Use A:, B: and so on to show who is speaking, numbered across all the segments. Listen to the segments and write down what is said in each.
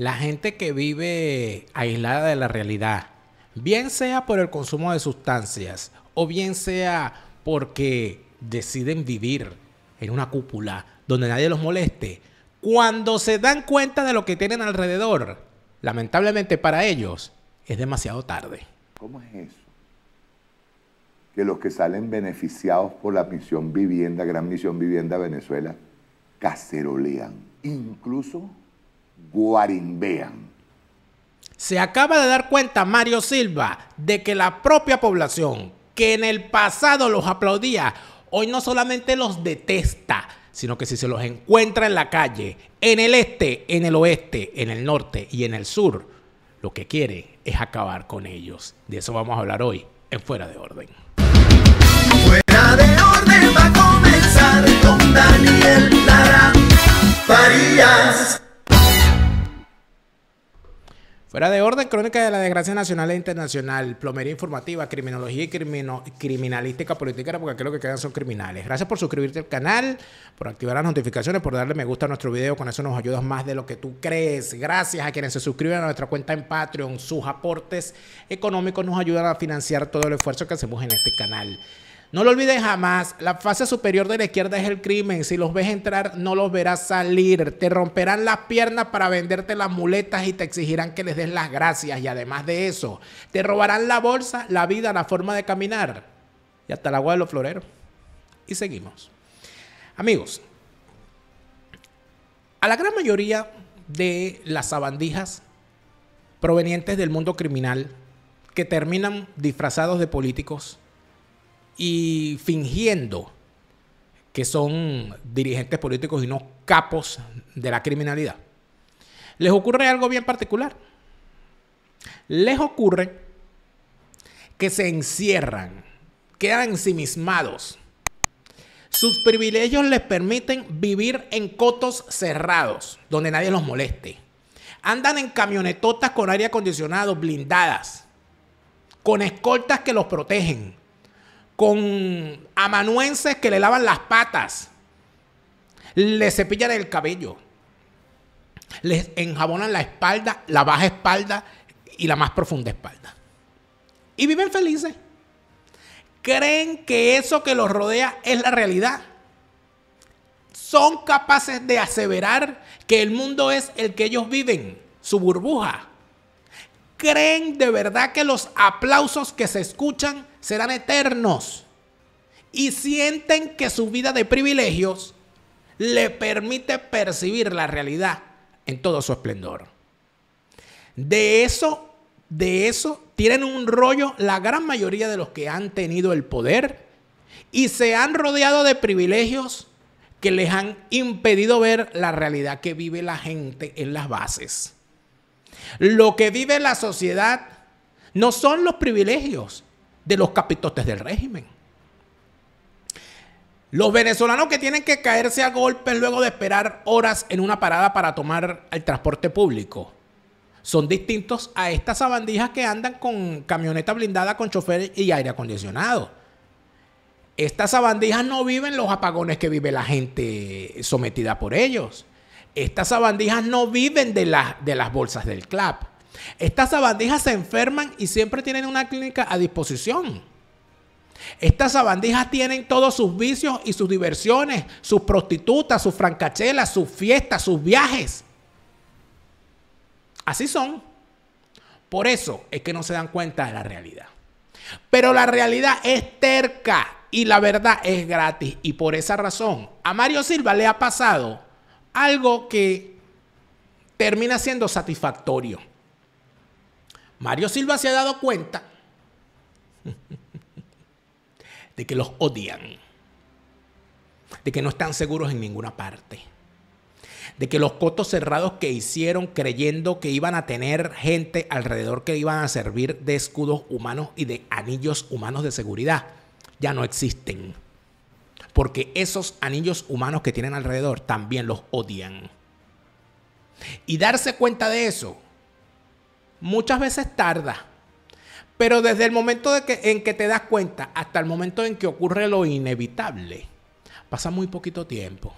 A: La gente que vive aislada de la realidad, bien sea por el consumo de sustancias o bien sea porque deciden vivir en una cúpula donde nadie los moleste, cuando se dan cuenta de lo que tienen alrededor, lamentablemente para ellos es demasiado tarde. ¿Cómo es eso?
B: Que los que salen beneficiados por la misión vivienda, gran misión vivienda Venezuela, cacerolean.
A: Incluso guarimbean. Se acaba de dar cuenta Mario Silva de que la propia población que en el pasado los aplaudía, hoy no solamente los detesta, sino que si se los encuentra en la calle, en el este, en el oeste, en el norte y en el sur, lo que quiere es acabar con ellos. De eso vamos a hablar hoy en Fuera de Orden. Fuera de Orden va a comenzar con Daniel Fuera de orden, crónica de la desgracia nacional e internacional, plomería informativa, criminología y criminalística política, porque creo lo que quedan son criminales. Gracias por suscribirte al canal, por activar las notificaciones, por darle me gusta a nuestro video, con eso nos ayudas más de lo que tú crees. Gracias a quienes se suscriben a nuestra cuenta en Patreon, sus aportes económicos nos ayudan a financiar todo el esfuerzo que hacemos en este canal. No lo olvides jamás, la fase superior de la izquierda es el crimen. Si los ves entrar, no los verás salir. Te romperán las piernas para venderte las muletas y te exigirán que les des las gracias. Y además de eso, te robarán la bolsa, la vida, la forma de caminar. Y hasta el agua de los floreros. Y seguimos. Amigos, a la gran mayoría de las sabandijas provenientes del mundo criminal que terminan disfrazados de políticos, y fingiendo que son dirigentes políticos y no capos de la criminalidad. Les ocurre algo bien particular. Les ocurre que se encierran, quedan ensimismados. Sus privilegios les permiten vivir en cotos cerrados, donde nadie los moleste. Andan en camionetotas con aire acondicionado, blindadas, con escoltas que los protegen, con amanuenses que le lavan las patas, le cepillan el cabello, les enjabonan la espalda, la baja espalda y la más profunda espalda. Y viven felices. Creen que eso que los rodea es la realidad. Son capaces de aseverar que el mundo es el que ellos viven, su burbuja. Creen de verdad que los aplausos que se escuchan serán eternos y sienten que su vida de privilegios le permite percibir la realidad en todo su esplendor. De eso, de eso tienen un rollo la gran mayoría de los que han tenido el poder y se han rodeado de privilegios que les han impedido ver la realidad que vive la gente en las bases. Lo que vive la sociedad no son los privilegios, de los capitotes del régimen. Los venezolanos que tienen que caerse a golpes luego de esperar horas en una parada para tomar el transporte público son distintos a estas sabandijas que andan con camioneta blindada con chofer y aire acondicionado. Estas sabandijas no viven los apagones que vive la gente sometida por ellos. Estas sabandijas no viven de, de las bolsas del CLAP. Estas sabandijas se enferman y siempre tienen una clínica a disposición. Estas sabandijas tienen todos sus vicios y sus diversiones, sus prostitutas, sus francachelas, sus fiestas, sus viajes. Así son. Por eso es que no se dan cuenta de la realidad. Pero la realidad es terca y la verdad es gratis. Y por esa razón, a Mario Silva le ha pasado algo que termina siendo satisfactorio. Mario Silva se ha dado cuenta de que los odian, de que no están seguros en ninguna parte, de que los cotos cerrados que hicieron creyendo que iban a tener gente alrededor que iban a servir de escudos humanos y de anillos humanos de seguridad, ya no existen. Porque esos anillos humanos que tienen alrededor también los odian. Y darse cuenta de eso Muchas veces tarda, pero desde el momento de que, en que te das cuenta hasta el momento en que ocurre lo inevitable, pasa muy poquito tiempo.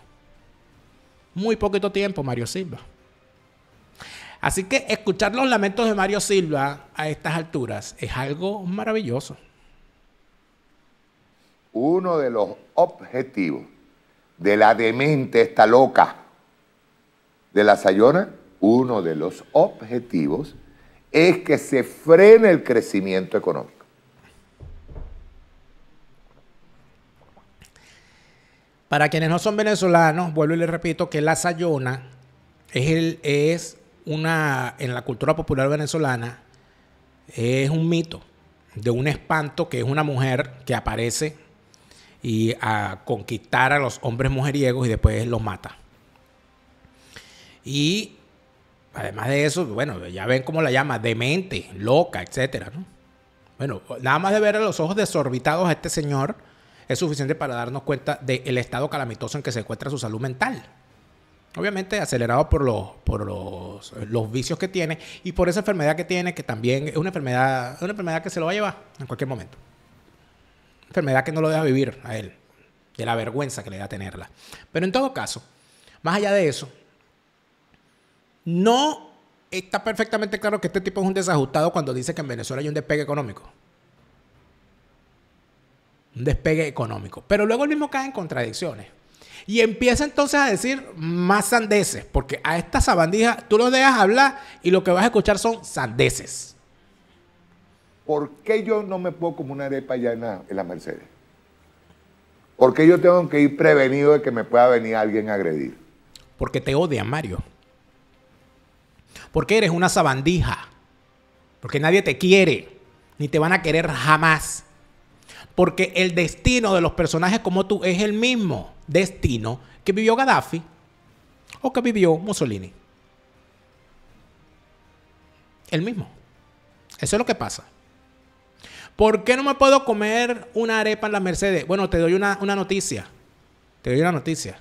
A: Muy poquito tiempo, Mario Silva. Así que escuchar los lamentos de Mario Silva a estas alturas es algo maravilloso.
B: Uno de los objetivos de la demente, esta loca, de la Sayona, uno de los objetivos es que se frene el crecimiento económico.
A: Para quienes no son venezolanos, vuelvo y les repito que la sayona es, es una, en la cultura popular venezolana, es un mito de un espanto que es una mujer que aparece y a conquistar a los hombres mujeriegos y después los mata. Y además de eso, bueno, ya ven cómo la llama, demente, loca, etcétera, Bueno, nada más de ver a los ojos desorbitados a este señor es suficiente para darnos cuenta del estado calamitoso en que se encuentra su salud mental. Obviamente acelerado por, los, por los, vicios que tiene y por esa enfermedad que tiene, que también es una enfermedad, una enfermedad que se lo va a llevar en cualquier momento. Enfermedad que no lo deja vivir a él, de la vergüenza que le da tenerla. Pero en todo caso, más allá de eso, no está perfectamente claro que este tipo es un desajustado cuando dice que en Venezuela hay un despegue económico. Un despegue económico. Pero luego el mismo cae en contradicciones. Y empieza entonces a decir más sandeces, porque a esta sabandija tú lo dejas hablar y lo que vas a escuchar son sandeces. ¿Por qué
B: yo no me puedo como una arepa allá en la, Mercedes? ¿Por qué yo tengo que ir prevenido de que me pueda venir alguien a agredir?
A: Porque te odia Mario. Porque eres una sabandija. Porque nadie te quiere. Ni te van a querer jamás. Porque el destino de los personajes como tú es el mismo destino que vivió Gaddafi o que vivió Mussolini. El mismo. Eso es lo que pasa. ¿Por qué no me puedo comer una arepa en la Mercedes? Bueno, te doy una, una noticia. Te doy una noticia.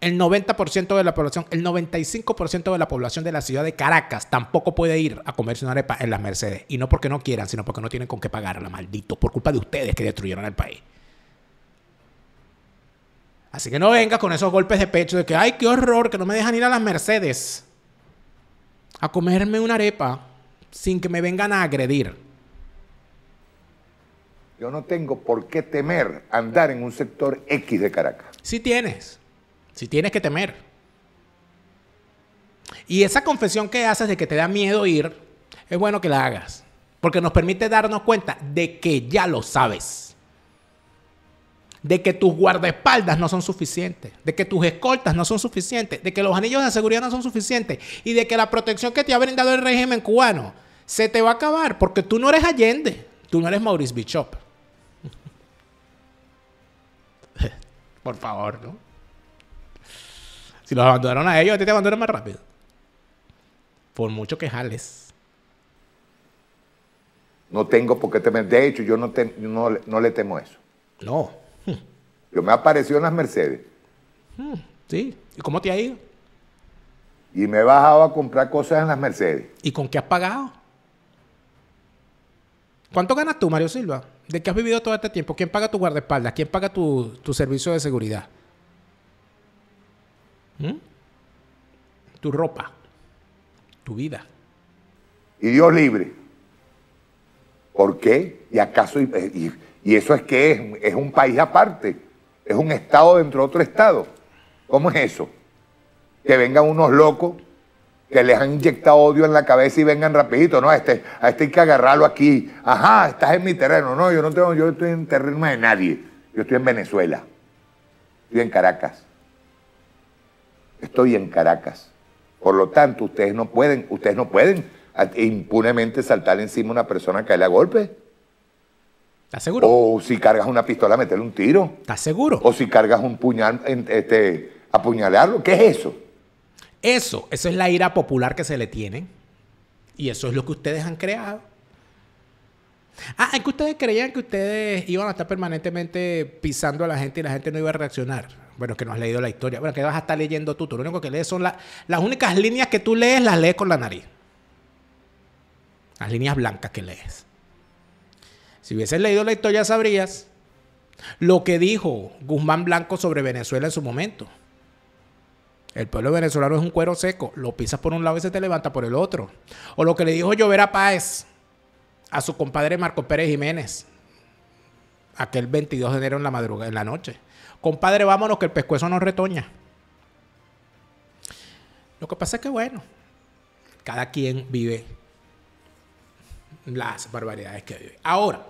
A: El 90% de la población, el 95% de la población de la ciudad de Caracas tampoco puede ir a comerse una arepa en las Mercedes. Y no porque no quieran, sino porque no tienen con qué pagarla, maldito. Por culpa de ustedes que destruyeron el país. Así que no vengas con esos golpes de pecho de que, ay, qué horror, que no me dejan ir a las Mercedes a comerme una arepa sin que me vengan a agredir.
B: Yo no tengo por qué temer andar en un sector X de Caracas.
A: si tienes. Si tienes que temer. Y esa confesión que haces de que te da miedo ir, es bueno que la hagas. Porque nos permite darnos cuenta de que ya lo sabes. De que tus guardaespaldas no son suficientes. De que tus escoltas no son suficientes. De que los anillos de seguridad no son suficientes. Y de que la protección que te ha brindado el régimen cubano se te va a acabar. Porque tú no eres Allende. Tú no eres Maurice Bishop. Por favor, ¿no? Si los abandonaron a ellos, a ti te abandonan más rápido. Por mucho que
B: No tengo por qué temer. De hecho, yo no, no, le temo eso.
A: No.
B: Yo me apareció en las Mercedes.
A: Hmm, sí. ¿Y cómo te ha ido?
B: Y me he bajado a comprar cosas en las Mercedes.
A: ¿Y con qué has pagado? ¿Cuánto ganas tú, Mario Silva? ¿De qué has vivido todo este tiempo? ¿Quién paga tu guardaespaldas? ¿Quién paga tu, tu servicio de seguridad? ¿Mm? Tu ropa,
B: tu vida. Y Dios libre. ¿Por qué? ¿Y acaso? Y, eso es que es, un país aparte, es un estado dentro de otro estado. ¿Cómo es eso? Que vengan unos locos que les han inyectado odio en la cabeza y vengan rapidito, no, este, a este, hay que agarrarlo aquí, ajá, estás en mi terreno, no, yo no tengo, yo estoy en terreno de nadie, yo estoy en Venezuela, estoy en Caracas, Estoy en Caracas. Por lo tanto, ustedes no pueden, ustedes no pueden impunemente saltar encima a una persona que le a golpe. ¿Estás seguro? O si cargas una pistola, meterle un tiro. ¿Estás seguro? O si cargas un puñal, este, apuñalarlo. ¿Qué es eso?
A: Eso, eso es la ira popular que se le tiene. Y eso es lo que ustedes han creado. Ah, es que ustedes creían que ustedes iban a estar permanentemente pisando a la gente y la gente no iba a reaccionar. Bueno, es que no has leído la historia. Bueno, que vas a estar leyendo tú? Tú lo único que lees son las... las únicas líneas que tú lees, las lees con la nariz. Las líneas blancas que lees. Si hubieses leído la historia, sabrías lo que dijo Guzmán Blanco sobre Venezuela en su momento. El pueblo venezolano es un cuero seco. Lo pisas por un lado y se te levanta por el otro. O lo que le dijo Llovera Páez a su compadre Marco Pérez Jiménez. Aquel 22 de enero en la madrugada, en la noche compadre, vámonos que el pescuezo nos retoña. Lo que pasa es que, bueno, cada quien vive las barbaridades que vive. Ahora,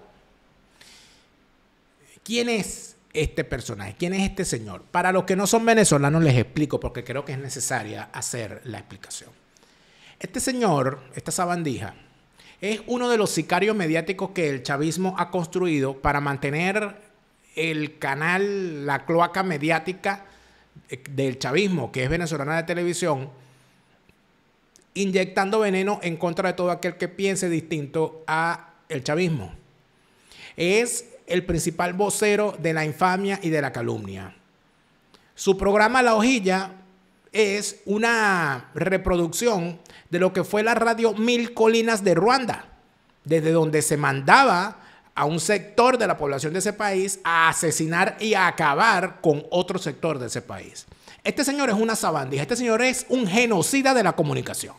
A: ¿quién es este personaje? ¿Quién es este señor? Para los que no son venezolanos les explico porque creo que es necesaria hacer la explicación. Este señor, esta sabandija, es uno de los sicarios mediáticos que el chavismo ha construido para mantener el canal, la cloaca mediática eh, del chavismo, que es venezolana de televisión, inyectando veneno en contra de todo aquel que piense distinto a el chavismo. Es el principal vocero de la infamia y de la calumnia. Su programa La Hojilla es una reproducción de lo que fue la radio Mil Colinas de Ruanda, desde donde se mandaba a un sector de la población de ese país a asesinar y a acabar con otro sector de ese país. Este señor es una sabandija, este señor es un genocida de la comunicación,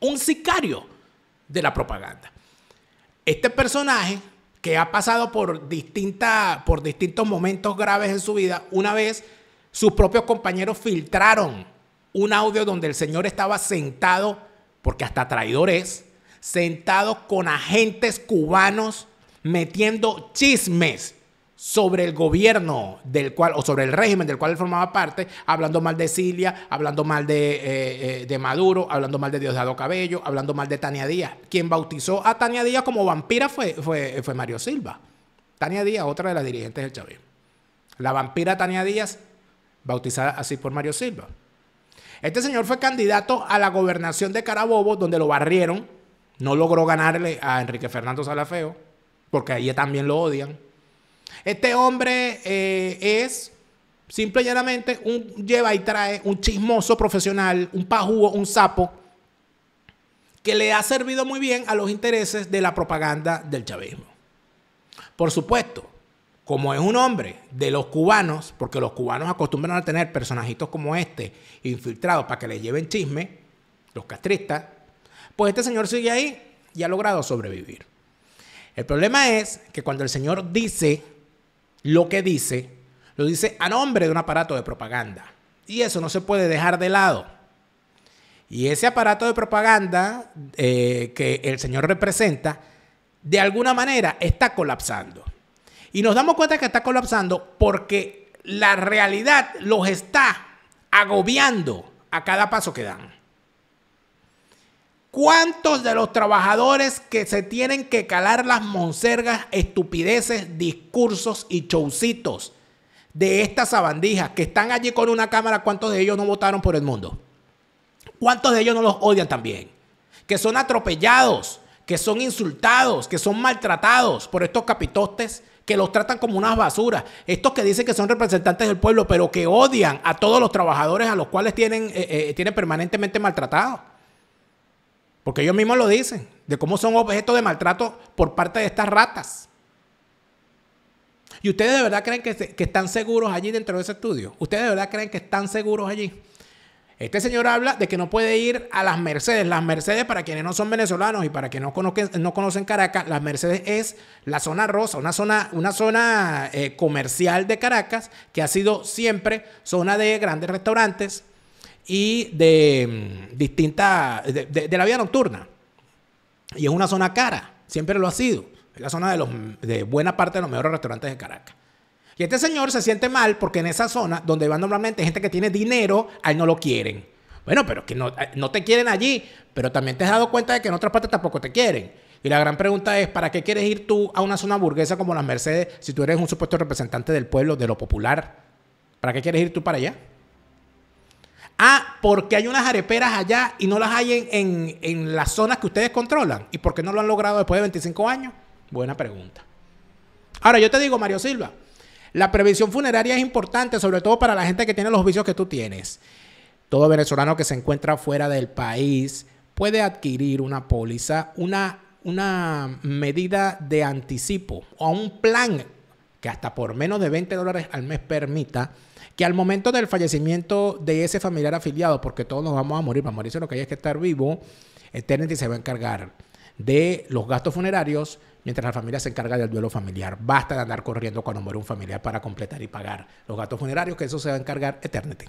A: un sicario de la propaganda. Este personaje que ha pasado por, por distintos momentos graves en su vida, una vez sus propios compañeros filtraron un audio donde el señor estaba sentado, porque hasta traidor es, sentados con agentes cubanos metiendo chismes sobre el gobierno del cual, o sobre el régimen del cual él formaba parte, hablando mal de Cilia, hablando mal eh, eh, de, Maduro, hablando mal de Diosdado Cabello, hablando mal de Tania Díaz. Quien bautizó a Tania Díaz como vampira fue, fue, fue Mario Silva. Tania Díaz, otra de las dirigentes del Chavismo. La vampira Tania Díaz, bautizada así por Mario Silva. Este señor fue candidato a la gobernación de Carabobo, donde lo barrieron no logró ganarle a Enrique Fernando Salafeo, porque ahí también lo odian. Este hombre eh, es simple y llanamente un lleva y trae, un chismoso profesional, un pajugo, un sapo, que le ha servido muy bien a los intereses de la propaganda del chavismo. Por supuesto, como es un hombre de los cubanos, porque los cubanos acostumbran a tener personajitos como este infiltrados para que les lleven chisme, los castristas, pues este señor sigue ahí y ha logrado sobrevivir. El problema es que cuando el señor dice lo que dice, lo dice a nombre de un aparato de propaganda. Y eso no se puede dejar de lado. Y ese aparato de propaganda eh, que el señor representa, de alguna manera está colapsando. Y nos damos cuenta que está colapsando porque la realidad los está agobiando a cada paso que dan. ¿Cuántos de los trabajadores que se tienen que calar las monsergas, estupideces, discursos y showcitos de estas sabandijas que están allí con una cámara, cuántos de ellos no votaron por el mundo? ¿Cuántos de ellos no los odian también? Que son atropellados, que son insultados, que son maltratados por estos capitostes que los tratan como unas basuras. Estos que dicen que son representantes del pueblo, pero que odian a todos los trabajadores a los cuales tienen, eh, eh, tienen permanentemente maltratados. Porque ellos mismos lo dicen, de cómo son objeto de maltrato por parte de estas ratas. ¿Y ustedes de verdad creen que, están seguros allí dentro de ese estudio? ¿Ustedes de verdad creen que están seguros allí? Este señor habla de que no puede ir a las Mercedes. Las Mercedes, para quienes no son venezolanos y para quienes no, conocen, Caracas, las Mercedes es la zona rosa, una zona, una zona eh, comercial de Caracas que ha sido siempre zona de grandes restaurantes y de mm, distinta de, la vida nocturna. Y es una zona cara, siempre lo ha sido. Es la zona de, los, de buena parte de los mejores restaurantes de Caracas. Y este señor se siente mal porque en esa zona donde van normalmente gente que tiene dinero, ahí no lo quieren. Bueno, pero que no, eh, no te quieren allí, pero también te has dado cuenta de que en otras partes tampoco te quieren. Y la gran pregunta es, ¿para qué quieres ir tú a una zona burguesa como las Mercedes si tú eres un supuesto representante del pueblo, de lo popular? ¿Para qué quieres ir tú para allá? Ah, porque hay unas areperas allá y no las hay en, las zonas que ustedes controlan. ¿Y por qué no lo han logrado después de 25 años? Buena pregunta. Ahora, yo te digo, Mario Silva, la prevención funeraria es importante, sobre todo para la gente que tiene los vicios que tú tienes. Todo venezolano que se encuentra fuera del país puede adquirir una póliza, una, una medida de anticipo o un plan que hasta por menos de 20 dólares al mes permita que al momento del fallecimiento de ese familiar afiliado, porque todos nos vamos a morir, para morirse lo que hay es que estar vivo, Eternity eh, se va a encargar de los gastos funerarios mientras la familia se encarga del duelo familiar. Basta de andar corriendo cuando muere un familiar para completar y pagar los gastos funerarios, que eso se va a encargar Eternity.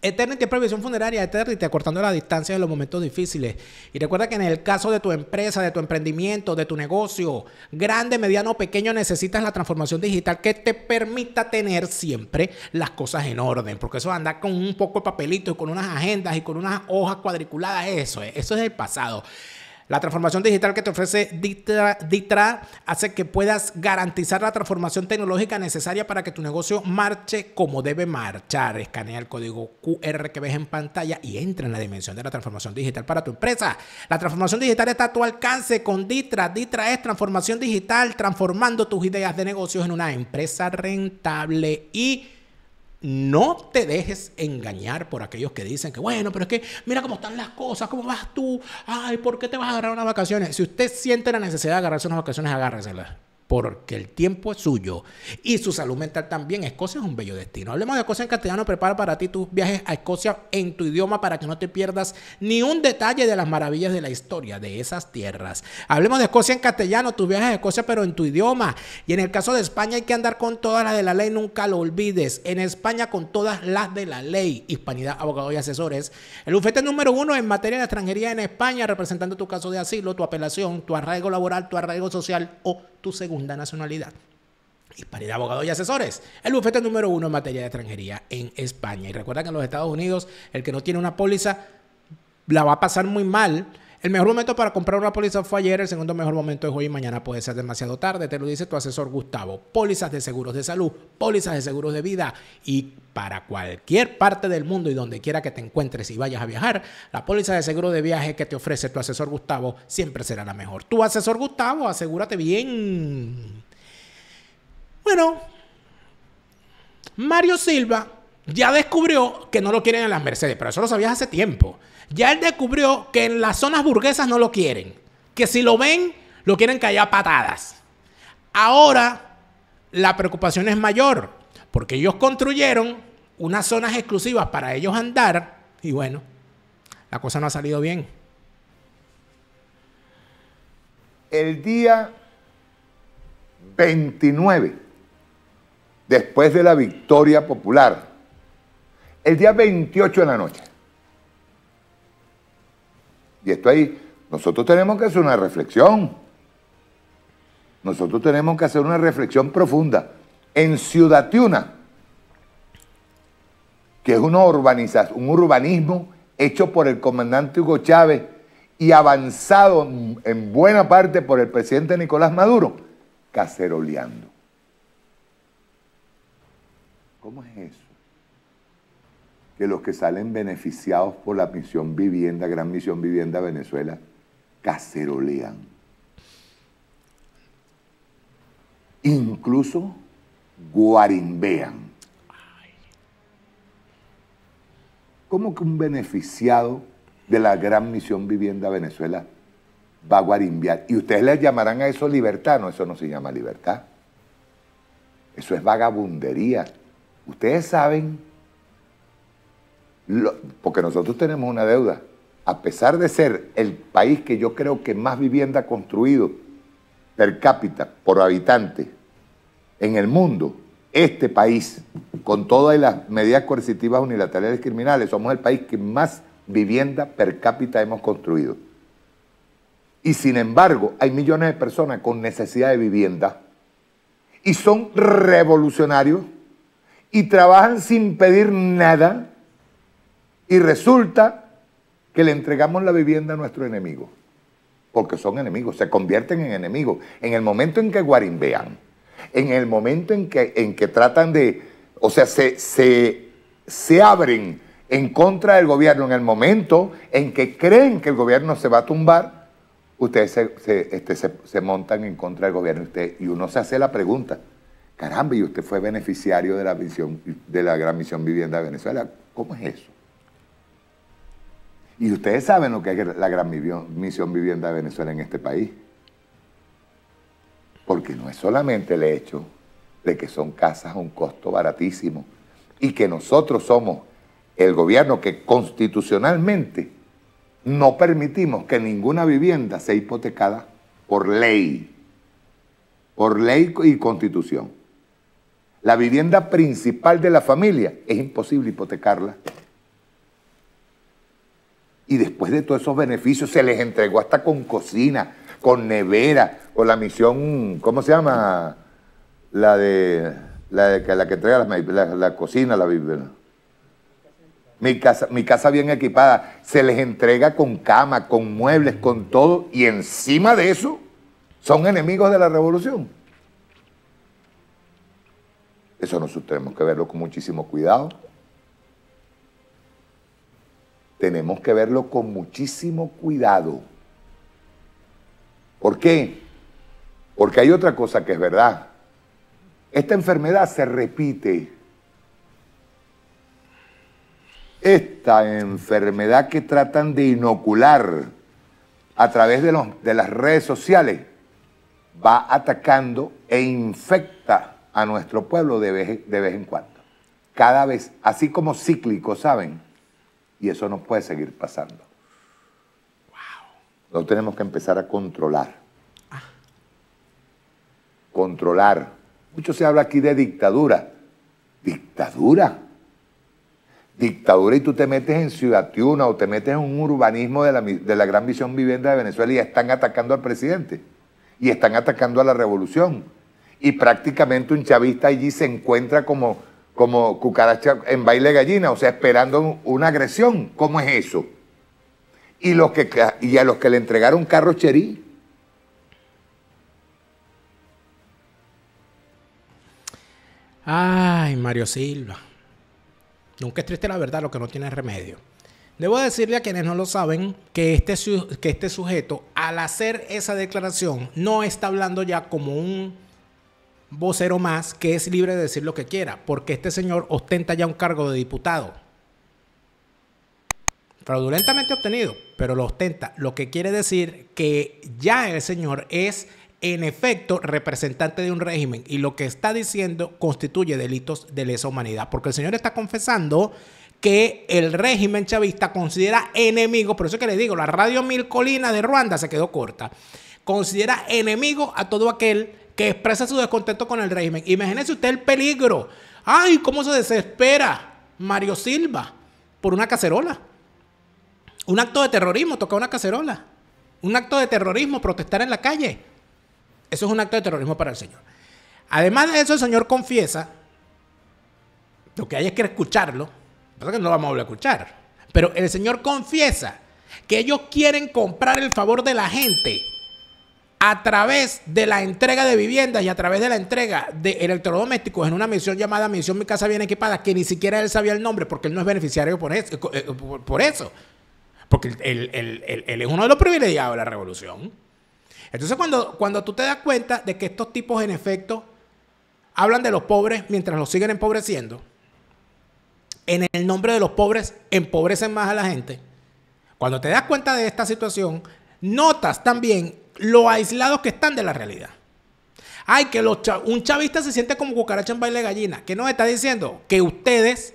A: Eternity es previsión funeraria Eternity, acortando la distancia de los momentos difíciles. Y recuerda que en el caso de tu empresa, de tu emprendimiento, de tu negocio, grande, mediano o pequeño, necesitas la transformación digital que te permita tener siempre las cosas en orden. Porque eso anda con un poco de papelito y con unas agendas y con unas hojas cuadriculadas, eso eso es el pasado. La transformación digital que te ofrece Ditra, hace que puedas garantizar la transformación tecnológica necesaria para que tu negocio marche como debe marchar. Escanea el código QR que ves en pantalla y entra en la dimensión de la transformación digital para tu empresa. La transformación digital está a tu alcance con Ditra. Ditra es transformación digital, transformando tus ideas de negocios en una empresa rentable y no te dejes engañar por aquellos que dicen que, bueno, pero es que mira cómo están las cosas, cómo vas tú, ay, ¿por qué te vas a agarrar unas vacaciones? Si usted siente la necesidad de agarrarse unas vacaciones, agárreselas porque el tiempo es suyo y su salud mental también. Escocia es un bello destino. Hablemos de Escocia en castellano. Prepara para ti tus viajes a Escocia en tu idioma para que no te pierdas ni un detalle de las maravillas de la historia de esas tierras. Hablemos de Escocia en castellano, tus viajes a Escocia, pero en tu idioma. Y en el caso de España hay que andar con todas las de la ley, nunca lo olvides. En España con todas las de la ley. Hispanidad, abogados y asesores. El bufete número uno en materia de extranjería en España, representando tu caso de asilo, tu apelación, tu arraigo laboral, tu arraigo social o tu seguridad segunda nacionalidad. Y para ir abogados y asesores, el bufete número uno en materia de extranjería en España. Y recuerda que en los Estados Unidos, el que no tiene una póliza la va a pasar muy mal el mejor momento para comprar una póliza fue ayer, el segundo mejor momento es hoy y mañana puede ser demasiado tarde, te lo dice tu asesor Gustavo. Pólizas de seguros de salud, pólizas de seguros de vida y para cualquier parte del mundo y donde quiera que te encuentres y vayas a viajar, la póliza de seguro de viaje que te ofrece tu asesor Gustavo siempre será la mejor. Tu asesor Gustavo, asegúrate bien. Bueno, Mario Silva ya descubrió que no lo quieren en las Mercedes, pero eso lo sabías hace tiempo. Ya él descubrió que en las zonas burguesas no lo quieren. Que si lo ven, lo quieren callar patadas. Ahora la preocupación es mayor, porque ellos construyeron unas zonas exclusivas para ellos andar y bueno, la cosa no ha salido bien. El día
B: 29, después de la victoria popular, el día 28 de la noche, y esto ahí, nosotros tenemos que hacer una reflexión. Nosotros tenemos que hacer una reflexión profunda. En Ciudad Tiuna, que es una un urbanismo hecho por el comandante Hugo Chávez y avanzado en buena parte por el presidente Nicolás Maduro, caceroleando. ¿Cómo es eso? que los que salen beneficiados por la misión vivienda, gran misión vivienda Venezuela, cacerolean. Incluso guarimbean. ¿Cómo que un beneficiado de la gran misión vivienda Venezuela va a guarimbear? Y ustedes les llamarán a eso libertad. No, eso no se llama libertad. Eso es vagabundería. Ustedes saben porque nosotros tenemos una deuda. A pesar de ser el país que yo creo que más vivienda ha construido per cápita, por habitante, en el mundo, este país, con todas las medidas coercitivas unilaterales criminales, somos el país que más vivienda per cápita hemos construido. Y sin embargo, hay millones de personas con necesidad de vivienda y son revolucionarios y trabajan sin pedir nada y resulta que le entregamos la vivienda a nuestro enemigo, porque son enemigos, se convierten en enemigos. En el momento en que guarimbean, en el momento en que, en que tratan de, o sea, se, abren en contra del gobierno, en el momento en que creen que el gobierno se va a tumbar, ustedes se, este, montan en contra del gobierno. y uno se hace la pregunta, caramba, y usted fue beneficiario de la, de la gran misión vivienda de Venezuela, ¿cómo es eso? Y ustedes saben lo que es la gran misión vivienda de Venezuela en este país. Porque no es solamente el hecho de que son casas a un costo baratísimo y que nosotros somos el gobierno que constitucionalmente no permitimos que ninguna vivienda sea hipotecada por ley, por ley y constitución. La vivienda principal de la familia es imposible hipotecarla y después de todos esos beneficios se les entregó hasta con cocina, con nevera, o la misión, ¿cómo se llama? La de la, que entrega la, cocina, la Biblia. Mi casa, mi casa bien equipada, se les entrega con cama, con muebles, con todo, y encima de eso son enemigos de la revolución. Eso nosotros tenemos que verlo con muchísimo cuidado tenemos que verlo con muchísimo cuidado. ¿Por qué? Porque hay otra cosa que es verdad. Esta enfermedad se repite. Esta enfermedad que tratan de inocular a través de, las redes sociales va atacando e infecta a nuestro pueblo de vez, de vez en cuando. Cada vez, así como cíclico, ¿saben? Y eso no puede seguir pasando. Wow. No tenemos que empezar a controlar. Controlar. Mucho se habla aquí de dictadura. Dictadura. Dictadura y tú te metes en Ciudad Tiuna o te metes en un urbanismo de la, de la gran visión vivienda de Venezuela y están atacando al presidente y están atacando a la revolución. Y prácticamente un chavista allí se encuentra como como cucaracha en baile gallina, o sea, esperando una agresión. ¿Cómo es eso? Y, los que, a los que le entregaron carro
A: Ay, Mario Silva. Nunca es triste la verdad, lo que no tiene remedio. Debo decirle a quienes no lo saben que este, que este sujeto, al hacer esa declaración, no está hablando ya como un vocero más que es libre de decir lo que quiera, porque este señor ostenta ya un cargo de diputado. Fraudulentamente obtenido, pero lo ostenta, lo que quiere decir que ya el señor es en efecto representante de un régimen y lo que está diciendo constituye delitos de lesa humanidad, porque el señor está confesando que el régimen chavista considera enemigo, por eso que le digo, la radio Mil Colina de Ruanda se quedó corta, considera enemigo a todo aquel que expresa su descontento con el régimen. Imagínese usted el peligro. ¡Ay, cómo se desespera Mario Silva por una cacerola! Un acto de terrorismo, tocar una cacerola. Un acto de terrorismo, protestar en la calle. Eso es un acto de terrorismo para el Señor. Además de eso, el Señor confiesa, lo que hay es que escucharlo, pasa que no lo vamos a volver a escuchar, pero el Señor confiesa que ellos quieren comprar el favor de la gente a través de la entrega de viviendas y a través de la entrega de electrodomésticos en una misión llamada Misión Mi Casa Bien Equipada, que ni siquiera él sabía el nombre porque él no es beneficiario por, eh, eh, eso. Porque él, es uno de los privilegiados de la revolución. Entonces cuando, cuando tú te das cuenta de que estos tipos en efecto hablan de los pobres mientras los siguen empobreciendo, en el nombre de los pobres empobrecen más a la gente, cuando te das cuenta de esta situación, notas también lo aislados que están de la realidad. Ay, que los un chavista se siente como cucaracha en baile de gallina. ¿Qué nos está diciendo? Que ustedes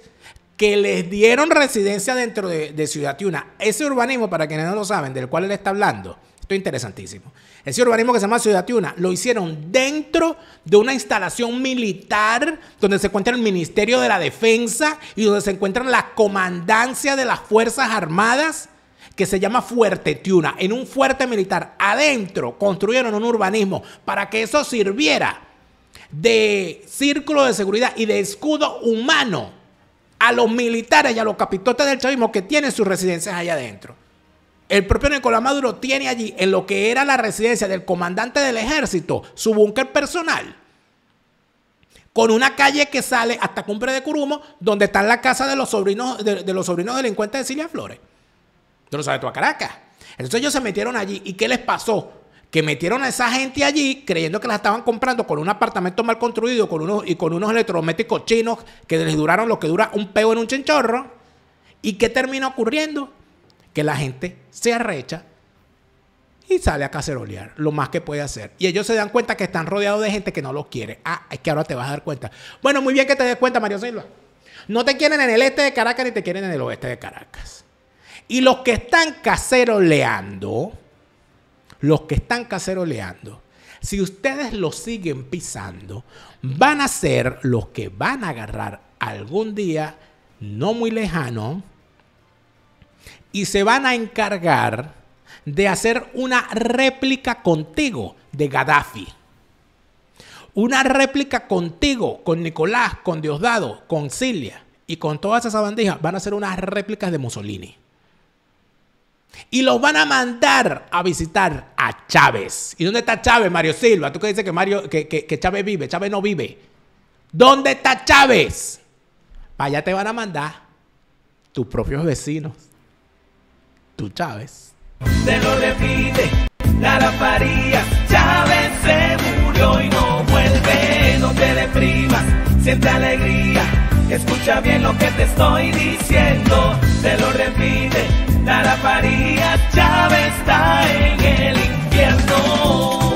A: que les dieron residencia dentro de, de Ciudad Tiuna, ese urbanismo, para quienes no lo saben, del cual él está hablando, esto es interesantísimo. Ese urbanismo que se llama Ciudad Tiuna lo hicieron dentro de una instalación militar donde se encuentra el Ministerio de la Defensa y donde se encuentran las comandancias de las Fuerzas Armadas que se llama Fuerte Tiuna, en un fuerte militar, adentro construyeron un urbanismo para que eso sirviera de círculo de seguridad y de escudo humano a los militares y a los capitotes del chavismo que tienen sus residencias allá adentro. El propio Nicolás Maduro tiene allí, en lo que era la residencia del comandante del ejército, su búnker personal con una calle que sale hasta Cumbre de Curumo, donde está la casa de los sobrinos, de, los sobrinos delincuentes de Silvia Flores. Tú sabe a Caracas. Entonces ellos se metieron allí. ¿Y qué les pasó? Que metieron a esa gente allí creyendo que la estaban comprando con un apartamento mal construido con unos, y con unos electrodomésticos chinos que les duraron lo que dura un peo en un chinchorro. ¿Y qué termina ocurriendo? Que la gente se arrecha y sale a cacerolear lo más que puede hacer. Y ellos se dan cuenta que están rodeados de gente que no los quiere. Ah, es que ahora te vas a dar cuenta. Bueno, muy bien que te des cuenta, Mario Silva. No te quieren en el este de Caracas ni te quieren en el oeste de Caracas. Y los que están caseroleando, los que están caseroleando, si ustedes lo siguen pisando, van a ser los que van a agarrar algún día, no muy lejano, y se van a encargar de hacer una réplica contigo de Gaddafi. Una réplica contigo, con Nicolás, con Diosdado, con Silvia y con todas esas bandijas. Van a ser unas réplicas de Mussolini y los van a mandar a visitar a Chávez. ¿Y dónde está Chávez, Mario Silva? Tú que dices que, Mario, que, Chávez vive, Chávez no vive. ¿Dónde está Chávez? Para allá te van a mandar tus propios vecinos. Tú, Chávez. Se lo repite, Lara Farías. Chávez se murió y no vuelve. No te deprimas, siente alegría. Escucha bien lo que te estoy diciendo. Se lo repite Paría Chávez está en el infierno.